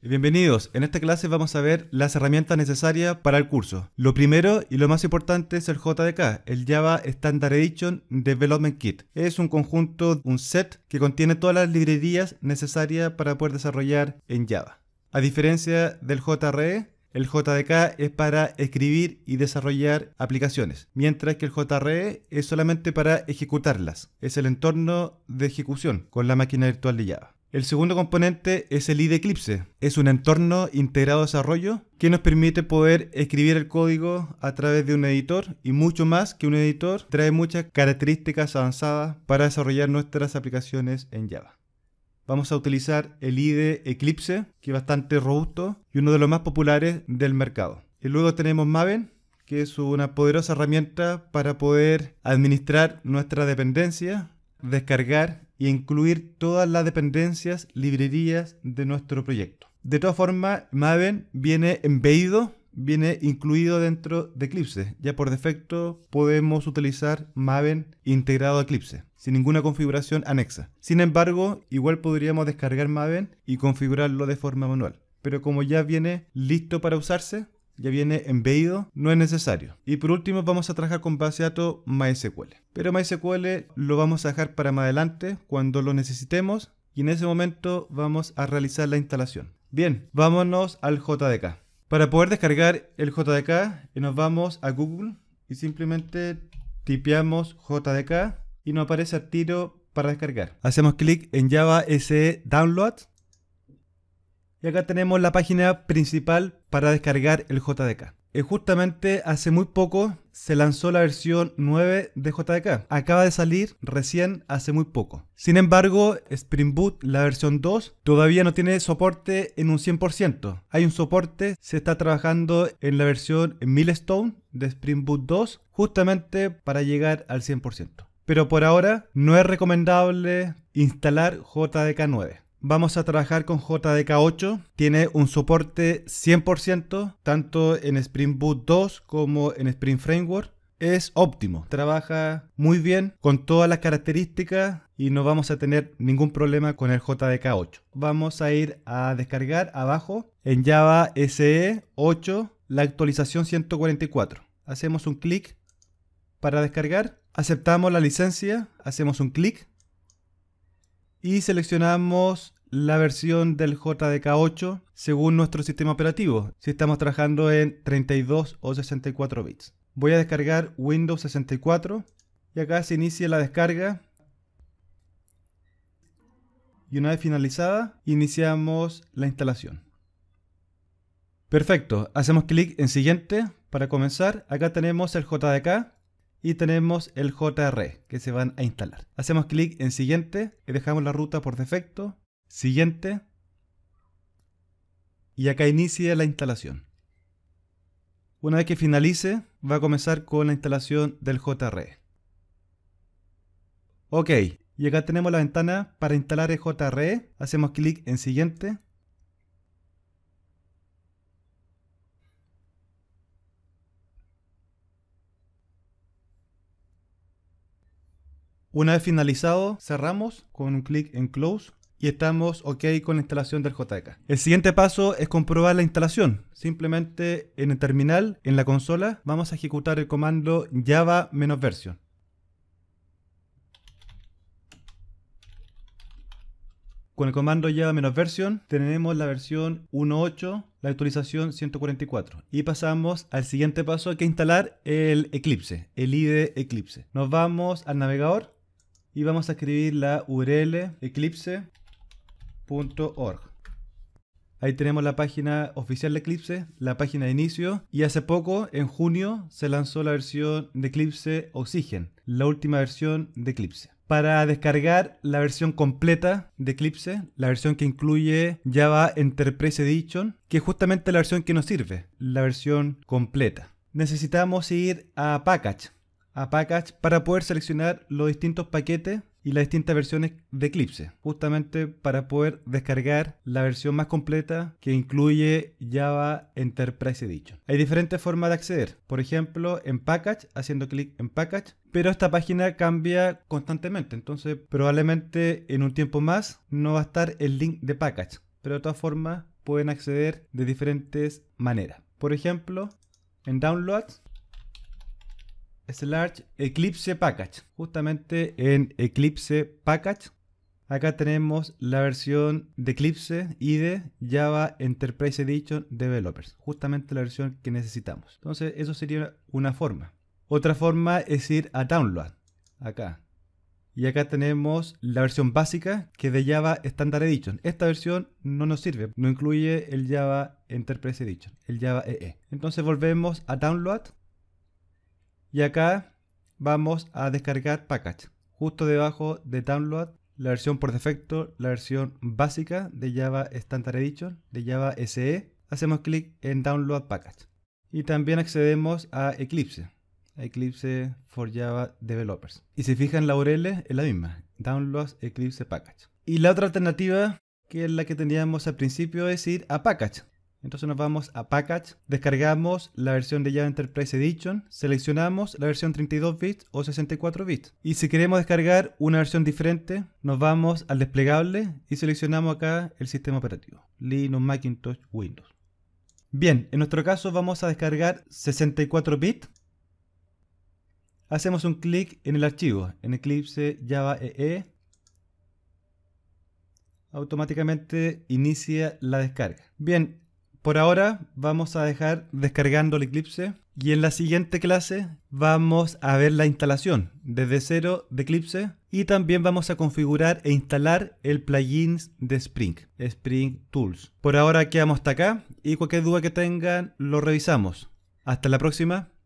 Bienvenidos, en esta clase vamos a ver las herramientas necesarias para el curso. Lo primero y lo más importante es el JDK, el Java Standard Edition Development Kit. Es un conjunto, un set que contiene todas las librerías necesarias para poder desarrollar en Java. A diferencia del JRE, el JDK es para escribir y desarrollar aplicaciones, mientras que el JRE es solamente para ejecutarlas. Es el entorno de ejecución con la máquina virtual de Java. El segundo componente es el IDE Eclipse. Es un entorno integrado de desarrollo que nos permite poder escribir el código a través de un editor y mucho más que un editor. Trae muchas características avanzadas para desarrollar nuestras aplicaciones en Java. Vamos a utilizar el IDE Eclipse, que es bastante robusto y uno de los más populares del mercado. Y luego tenemos Maven, que es una poderosa herramienta para poder administrar nuestra dependencia descargar e incluir todas las dependencias, librerías de nuestro proyecto. De todas formas, Maven viene embedido, viene incluido dentro de Eclipse. Ya por defecto podemos utilizar Maven integrado a Eclipse, sin ninguna configuración anexa. Sin embargo, igual podríamos descargar Maven y configurarlo de forma manual. Pero como ya viene listo para usarse, ya viene enveído, no es necesario. Y por último vamos a trabajar con base de datos MySQL. Pero MySQL lo vamos a dejar para más adelante cuando lo necesitemos y en ese momento vamos a realizar la instalación. Bien, vámonos al JDK. Para poder descargar el JDK eh, nos vamos a Google y simplemente tipeamos JDK y nos aparece el tiro para descargar. Hacemos clic en Java SE Download y acá tenemos la página principal para descargar el JDK. Y eh, justamente hace muy poco se lanzó la versión 9 de JDK. Acaba de salir recién hace muy poco. Sin embargo, Spring Boot, la versión 2, todavía no tiene soporte en un 100%. Hay un soporte, se está trabajando en la versión Milestone de Spring Boot 2, justamente para llegar al 100%. Pero por ahora no es recomendable instalar JDK 9. Vamos a trabajar con JDK8. Tiene un soporte 100%, tanto en Spring Boot 2 como en Spring Framework. Es óptimo, trabaja muy bien con todas las características y no vamos a tener ningún problema con el JDK8. Vamos a ir a descargar abajo en Java SE 8 la actualización 144. Hacemos un clic para descargar, aceptamos la licencia, hacemos un clic y seleccionamos la versión del JDK8 según nuestro sistema operativo, si estamos trabajando en 32 o 64 bits. Voy a descargar Windows 64 y acá se inicia la descarga. Y una vez finalizada, iniciamos la instalación. Perfecto, hacemos clic en siguiente para comenzar. Acá tenemos el JDK y tenemos el JR que se van a instalar. Hacemos clic en siguiente y dejamos la ruta por defecto, siguiente y acá inicia la instalación. Una vez que finalice va a comenzar con la instalación del JR. Ok, y acá tenemos la ventana para instalar el JRE, hacemos clic en siguiente Una vez finalizado, cerramos con un clic en Close y estamos ok con la instalación del JDK. E el siguiente paso es comprobar la instalación. Simplemente en el terminal, en la consola, vamos a ejecutar el comando java-version. Con el comando java-version, tenemos la versión 1.8, la actualización 144. Y pasamos al siguiente paso que es instalar el Eclipse, el IDE Eclipse. Nos vamos al navegador y vamos a escribir la URL eclipse.org. Ahí tenemos la página oficial de Eclipse, la página de inicio y hace poco, en junio, se lanzó la versión de Eclipse Oxygen, la última versión de Eclipse. Para descargar la versión completa de Eclipse, la versión que incluye Java Enterprise Edition, que es justamente la versión que nos sirve, la versión completa. Necesitamos ir a Package, Package para poder seleccionar los distintos paquetes y las distintas versiones de Eclipse, justamente para poder descargar la versión más completa que incluye Java Enterprise Edition. Hay diferentes formas de acceder, por ejemplo, en Package, haciendo clic en Package, pero esta página cambia constantemente, entonces probablemente en un tiempo más no va a estar el link de Package, pero de todas formas pueden acceder de diferentes maneras. Por ejemplo, en Downloads large eclipse package. Justamente en eclipse package. Acá tenemos la versión de Eclipse y de Java Enterprise Edition Developers, justamente la versión que necesitamos. Entonces, eso sería una forma. Otra forma es ir a Download, acá. Y acá tenemos la versión básica que de Java Standard Edition. Esta versión no nos sirve, no incluye el Java Enterprise Edition, el Java EE. E. Entonces volvemos a Download y acá vamos a descargar package. Justo debajo de download, la versión por defecto, la versión básica de Java Standard Edition, de Java SE. Hacemos clic en download package. Y también accedemos a Eclipse. Eclipse for Java Developers. Y si fijan la URL es la misma, download Eclipse package. Y la otra alternativa, que es la que teníamos al principio, es ir a package. Entonces nos vamos a Package, descargamos la versión de Java Enterprise Edition, seleccionamos la versión 32 bits o 64 bits. Y si queremos descargar una versión diferente, nos vamos al desplegable y seleccionamos acá el sistema operativo, Linux, Macintosh, Windows. Bien, en nuestro caso vamos a descargar 64 bits. Hacemos un clic en el archivo, en Eclipse Java EE. E. Automáticamente inicia la descarga. Bien, por ahora vamos a dejar descargando el Eclipse y en la siguiente clase vamos a ver la instalación desde cero de Eclipse y también vamos a configurar e instalar el plugin de Spring, Spring Tools. Por ahora quedamos hasta acá y cualquier duda que tengan lo revisamos. Hasta la próxima.